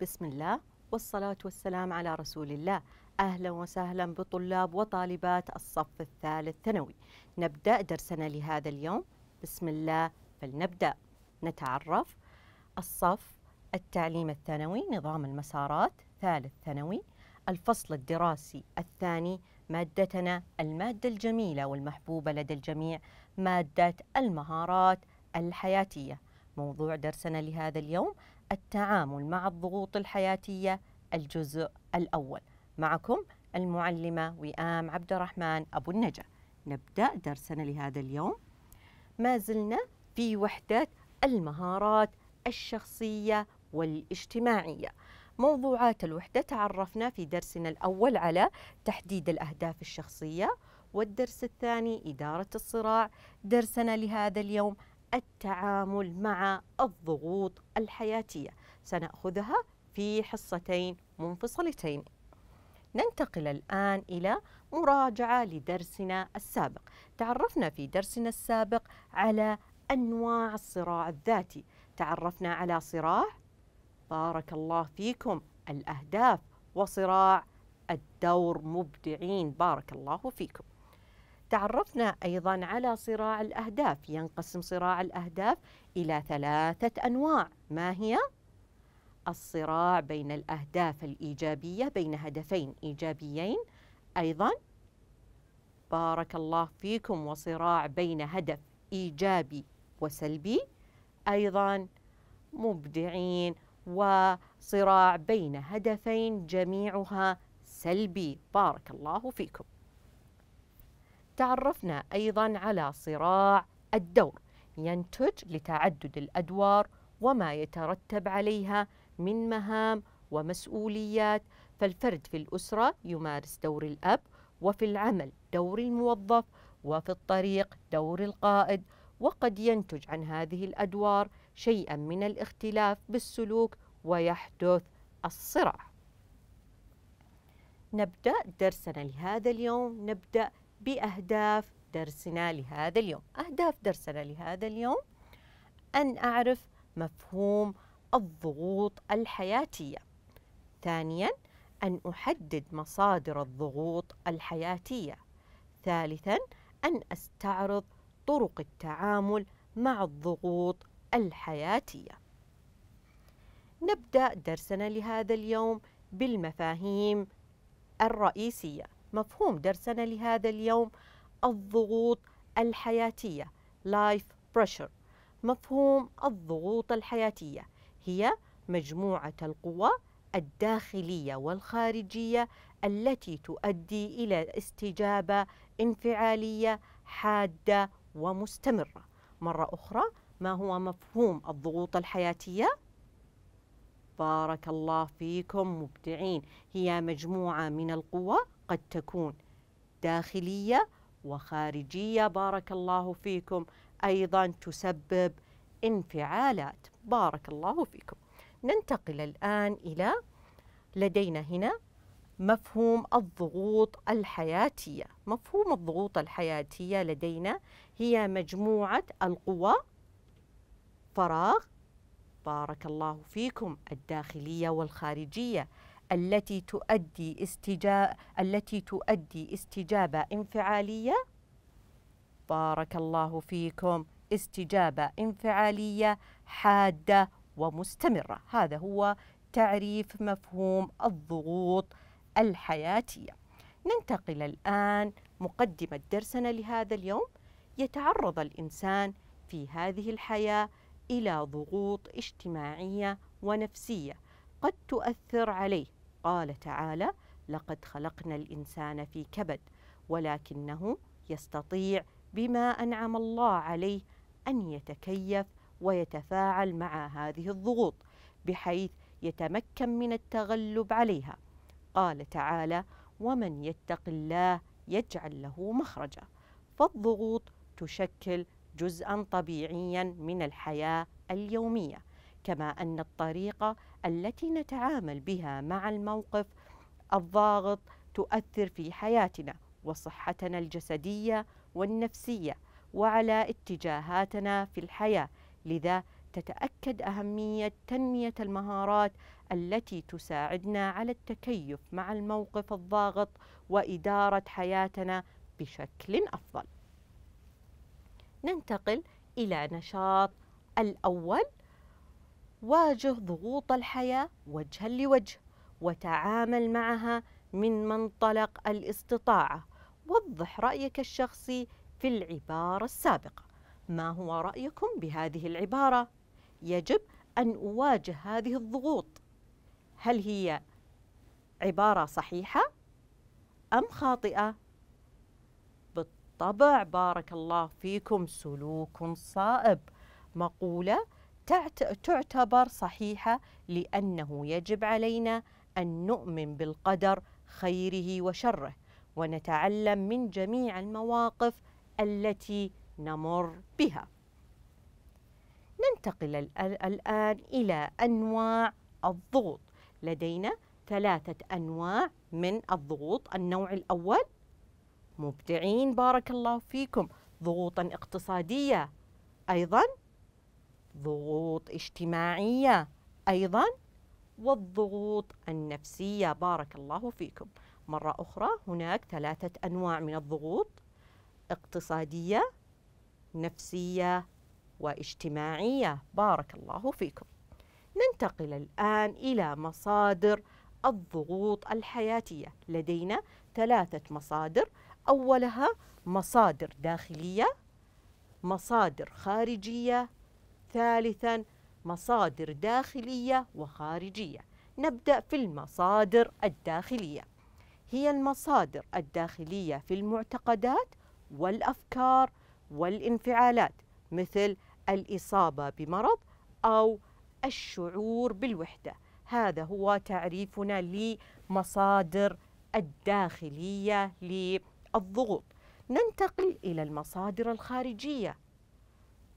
بسم الله والصلاة والسلام على رسول الله أهلا وسهلا بطلاب وطالبات الصف الثالث ثانوي نبدأ درسنا لهذا اليوم بسم الله فلنبدأ نتعرف الصف التعليم الثانوي نظام المسارات ثالث ثانوي الفصل الدراسي الثاني مادتنا المادة الجميلة والمحبوبة لدى الجميع مادة المهارات الحياتية موضوع درسنا لهذا اليوم التعامل مع الضغوط الحياتية الجزء الأول معكم المعلمة وئام عبد الرحمن أبو النجا نبدأ درسنا لهذا اليوم ما زلنا في وحدة المهارات الشخصية والاجتماعية موضوعات الوحدة تعرفنا في درسنا الأول على تحديد الأهداف الشخصية والدرس الثاني إدارة الصراع درسنا لهذا اليوم التعامل مع الضغوط الحياتية سنأخذها في حصتين منفصلتين ننتقل الآن إلى مراجعة لدرسنا السابق تعرفنا في درسنا السابق على أنواع الصراع الذاتي تعرفنا على صراع بارك الله فيكم الأهداف وصراع الدور مبدعين بارك الله فيكم تعرفنا ايضا على صراع الاهداف ينقسم صراع الاهداف الى ثلاثه انواع ما هي الصراع بين الاهداف الايجابيه بين هدفين ايجابيين ايضا بارك الله فيكم وصراع بين هدف ايجابي وسلبي ايضا مبدعين وصراع بين هدفين جميعها سلبي بارك الله فيكم تعرفنا أيضا على صراع الدور ينتج لتعدد الأدوار وما يترتب عليها من مهام ومسؤوليات فالفرد في الأسرة يمارس دور الأب وفي العمل دور الموظف وفي الطريق دور القائد وقد ينتج عن هذه الأدوار شيئا من الاختلاف بالسلوك ويحدث الصراع نبدأ درسنا لهذا اليوم نبدأ بأهداف درسنا لهذا اليوم أهداف درسنا لهذا اليوم أن أعرف مفهوم الضغوط الحياتية ثانياً أن أحدد مصادر الضغوط الحياتية ثالثاً أن أستعرض طرق التعامل مع الضغوط الحياتية نبدأ درسنا لهذا اليوم بالمفاهيم الرئيسية مفهوم درسنا لهذا اليوم الضغوط الحياتية life pressure مفهوم الضغوط الحياتية هي مجموعة القوى الداخلية والخارجية التي تؤدي إلى استجابة انفعالية حادة ومستمرة. مرة أخرى ما هو مفهوم الضغوط الحياتية؟ بارك الله فيكم مبدعين هي مجموعة من القوى قد تكون داخلية وخارجية بارك الله فيكم أيضا تسبب انفعالات بارك الله فيكم ننتقل الآن إلى لدينا هنا مفهوم الضغوط الحياتية مفهوم الضغوط الحياتية لدينا هي مجموعة القوى فراغ بارك الله فيكم الداخلية والخارجية التي تؤدي استجا التي تؤدي استجابة انفعالية بارك الله فيكم استجابة انفعالية حادة ومستمرة هذا هو تعريف مفهوم الضغوط الحياتية ننتقل الآن مقدمة درسنا لهذا اليوم يتعرض الإنسان في هذه الحياة إلى ضغوط اجتماعية ونفسية قد تؤثر عليه قال تعالى لقد خلقنا الانسان في كبد ولكنه يستطيع بما انعم الله عليه ان يتكيف ويتفاعل مع هذه الضغوط بحيث يتمكن من التغلب عليها قال تعالى ومن يتق الله يجعل له مخرجا فالضغوط تشكل جزءا طبيعيا من الحياه اليوميه كما ان الطريقه التي نتعامل بها مع الموقف الضاغط تؤثر في حياتنا وصحتنا الجسديه والنفسيه وعلى اتجاهاتنا في الحياه لذا تتاكد اهميه تنميه المهارات التي تساعدنا على التكيف مع الموقف الضاغط واداره حياتنا بشكل افضل ننتقل الى نشاط الاول واجه ضغوط الحياة وجها لوجه وتعامل معها من منطلق الاستطاعة وضح رأيك الشخصي في العبارة السابقة ما هو رأيكم بهذه العبارة؟ يجب أن أواجه هذه الضغوط هل هي عبارة صحيحة أم خاطئة؟ بالطبع بارك الله فيكم سلوك صائب مقولة تعتبر صحيحة لأنه يجب علينا أن نؤمن بالقدر خيره وشره ونتعلم من جميع المواقف التي نمر بها ننتقل الآن إلى أنواع الضغوط لدينا ثلاثة أنواع من الضغوط النوع الأول مبدعين بارك الله فيكم ضغوطا اقتصادية أيضا ضغوط اجتماعية أيضا والضغوط النفسية بارك الله فيكم مرة أخرى هناك ثلاثة أنواع من الضغوط اقتصادية نفسية واجتماعية بارك الله فيكم ننتقل الآن إلى مصادر الضغوط الحياتية لدينا ثلاثة مصادر أولها مصادر داخلية مصادر خارجية ثالثا مصادر داخلية وخارجية نبدأ في المصادر الداخلية هي المصادر الداخلية في المعتقدات والأفكار والانفعالات مثل الإصابة بمرض أو الشعور بالوحدة هذا هو تعريفنا لمصادر الداخلية للضغوط ننتقل إلى المصادر الخارجية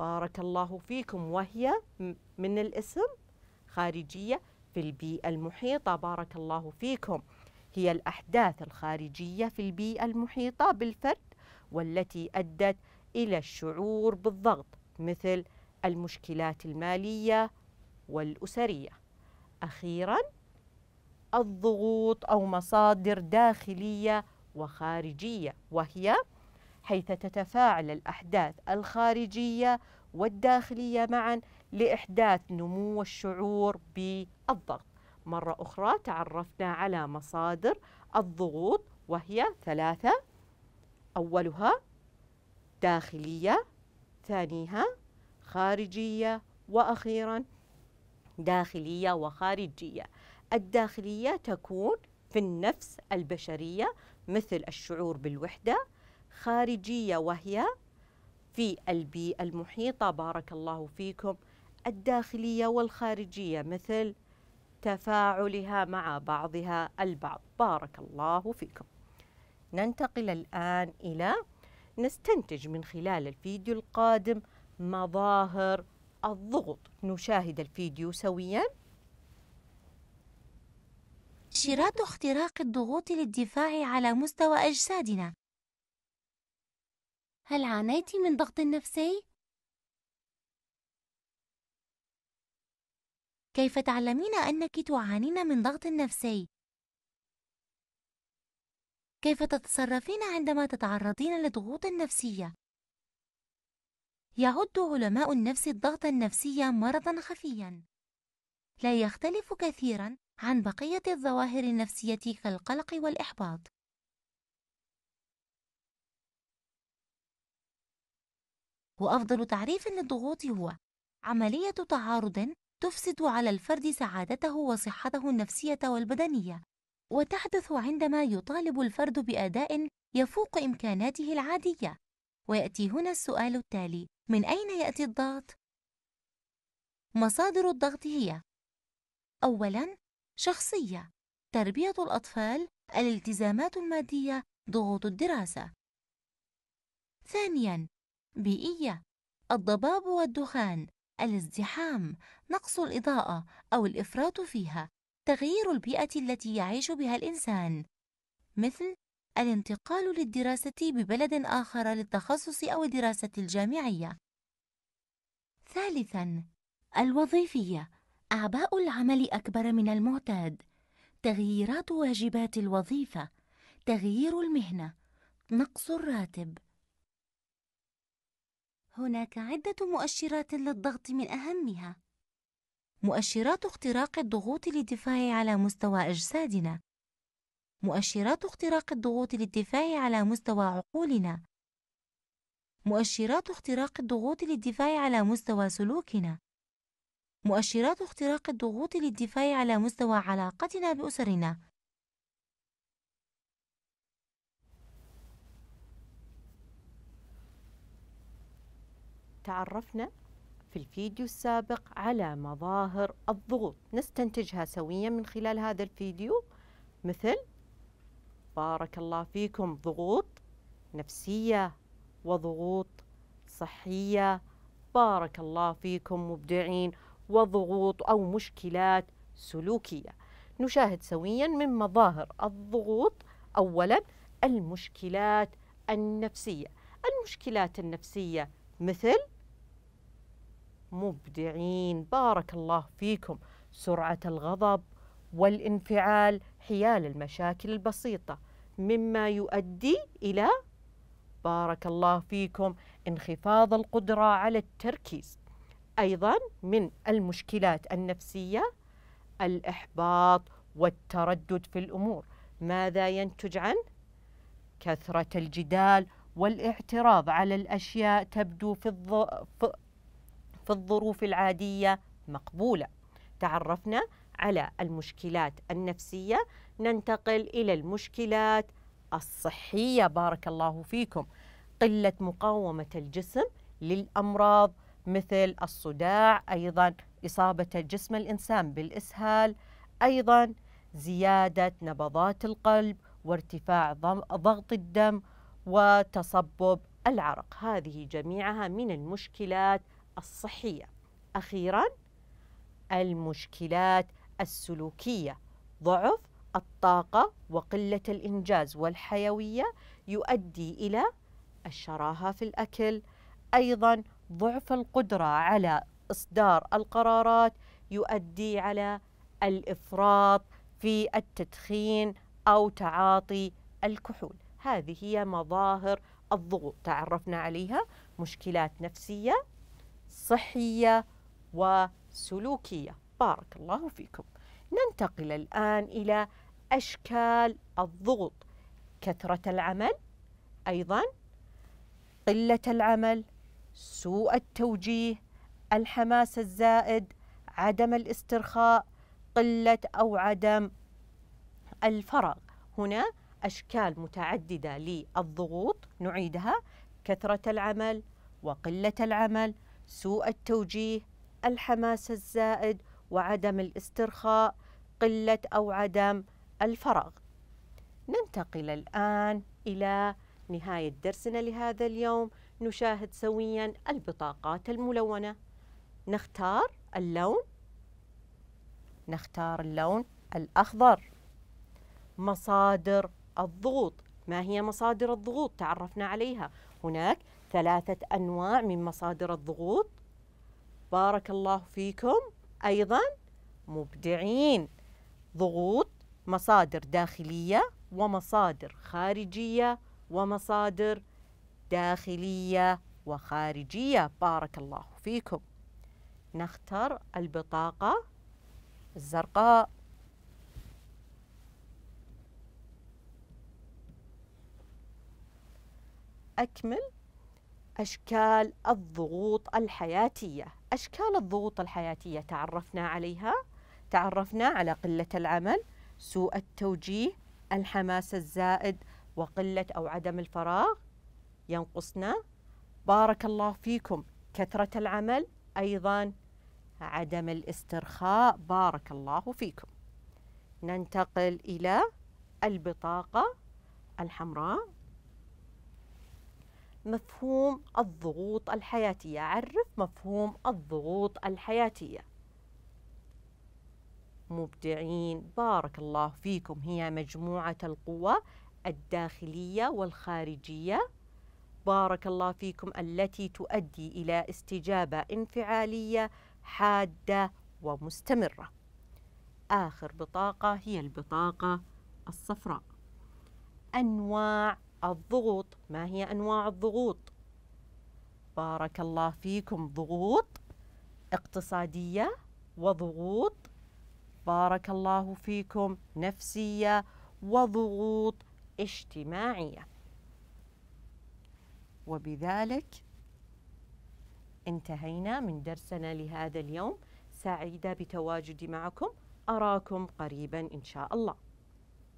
بارك الله فيكم وهي من الاسم خارجية في البيئة المحيطة بارك الله فيكم هي الأحداث الخارجية في البيئة المحيطة بالفرد والتي أدت إلى الشعور بالضغط مثل المشكلات المالية والأسرية أخيرا الضغوط أو مصادر داخلية وخارجية وهي حيث تتفاعل الأحداث الخارجية والداخلية معا لإحداث نمو الشعور بالضغط مرة أخرى تعرفنا على مصادر الضغوط وهي ثلاثة أولها داخلية ثانيها خارجية وأخيرا داخلية وخارجية الداخلية تكون في النفس البشرية مثل الشعور بالوحدة خارجية وهي في البيئة المحيطة بارك الله فيكم الداخلية والخارجية مثل تفاعلها مع بعضها البعض بارك الله فيكم ننتقل الآن إلى نستنتج من خلال الفيديو القادم مظاهر الضغط نشاهد الفيديو سويا شراط اختراق الضغوط للدفاع على مستوى أجسادنا هل عانيت من ضغط نفسي؟ كيف تعلمين أنك تعانين من ضغط نفسي؟ كيف تتصرفين عندما تتعرضين لضغوط نفسية؟ يعد علماء النفس الضغط النفسي مرضًا خفيًا، لا يختلف كثيرًا عن بقية الظواهر النفسية كالقلق والإحباط. وأفضل تعريف للضغوط هو عملية تعارض تفسد على الفرد سعادته وصحته النفسية والبدنية وتحدث عندما يطالب الفرد بأداء يفوق إمكاناته العادية ويأتي هنا السؤال التالي من أين يأتي الضغط؟ مصادر الضغط هي أولاً شخصية تربية الأطفال الالتزامات المادية ضغوط الدراسة ثانياً بيئية الضباب والدخان الازدحام نقص الإضاءة أو الإفراط فيها تغيير البيئة التي يعيش بها الإنسان مثل الانتقال للدراسة ببلد آخر للتخصص أو الدراسة الجامعية ثالثاً الوظيفية أعباء العمل أكبر من المعتاد تغييرات واجبات الوظيفة تغيير المهنة نقص الراتب هناك عدة مؤشرات للضغط من أهمها مؤشرات اختراق الضغوط للدفاع على مستوى أجسادنا مؤشرات اختراق الضغوط للدفاع على مستوى عقولنا مؤشرات اختراق الضغوط للدفاع على مستوى سلوكنا مؤشرات اختراق الضغوط للدفاع على مستوى علاقتنا بأسرنا تعرفنا في الفيديو السابق على مظاهر الضغوط نستنتجها سويا من خلال هذا الفيديو مثل بارك الله فيكم ضغوط نفسية وضغوط صحية بارك الله فيكم مبدعين وضغوط أو مشكلات سلوكية نشاهد سويا من مظاهر الضغوط أولا المشكلات النفسية المشكلات النفسية مثل مبدعين بارك الله فيكم سرعة الغضب والانفعال حيال المشاكل البسيطة مما يؤدي إلى بارك الله فيكم انخفاض القدرة على التركيز أيضا من المشكلات النفسية الإحباط والتردد في الأمور ماذا ينتج عن كثرة الجدال والاعتراض على الأشياء تبدو في, الض... في الظروف العادية مقبولة تعرفنا على المشكلات النفسية ننتقل إلى المشكلات الصحية بارك الله فيكم قلة مقاومة الجسم للأمراض مثل الصداع أيضا إصابة جسم الإنسان بالإسهال أيضا زيادة نبضات القلب وارتفاع ضغط الدم وتصبب العرق هذه جميعها من المشكلات الصحية أخيرا المشكلات السلوكية ضعف الطاقة وقلة الإنجاز والحيوية يؤدي إلى الشراهة في الأكل أيضا ضعف القدرة على إصدار القرارات يؤدي على الإفراط في التدخين أو تعاطي الكحول هذه هي مظاهر الضغوط تعرفنا عليها مشكلات نفسية صحية وسلوكية بارك الله فيكم ننتقل الآن إلى أشكال الضغوط كثرة العمل أيضا قلة العمل سوء التوجيه الحماس الزائد عدم الاسترخاء قلة أو عدم الفراغ هنا أشكال متعددة للضغوط نعيدها كثرة العمل وقلة العمل سوء التوجيه الحماس الزائد وعدم الاسترخاء قله او عدم الفراغ ننتقل الان الى نهايه درسنا لهذا اليوم نشاهد سويا البطاقات الملونه نختار اللون نختار اللون الاخضر مصادر الضغوط ما هي مصادر الضغوط تعرفنا عليها هناك ثلاثة أنواع من مصادر الضغوط بارك الله فيكم أيضا مبدعين ضغوط مصادر داخلية ومصادر خارجية ومصادر داخلية وخارجية بارك الله فيكم نختار البطاقة الزرقاء أكمل أشكال الضغوط الحياتية أشكال الضغوط الحياتية تعرفنا عليها تعرفنا على قلة العمل سوء التوجيه الحماس الزائد وقلة أو عدم الفراغ ينقصنا بارك الله فيكم كثرة العمل أيضا عدم الاسترخاء بارك الله فيكم ننتقل إلى البطاقة الحمراء مفهوم الضغوط الحياتية عرف مفهوم الضغوط الحياتية مبدعين بارك الله فيكم هي مجموعة القوى الداخلية والخارجية بارك الله فيكم التي تؤدي إلى استجابة انفعالية حادة ومستمرة آخر بطاقة هي البطاقة الصفراء أنواع الضغوط ما هي أنواع الضغوط بارك الله فيكم ضغوط اقتصادية وضغوط بارك الله فيكم نفسية وضغوط اجتماعية وبذلك انتهينا من درسنا لهذا اليوم سعيدة بتواجدي معكم أراكم قريبا إن شاء الله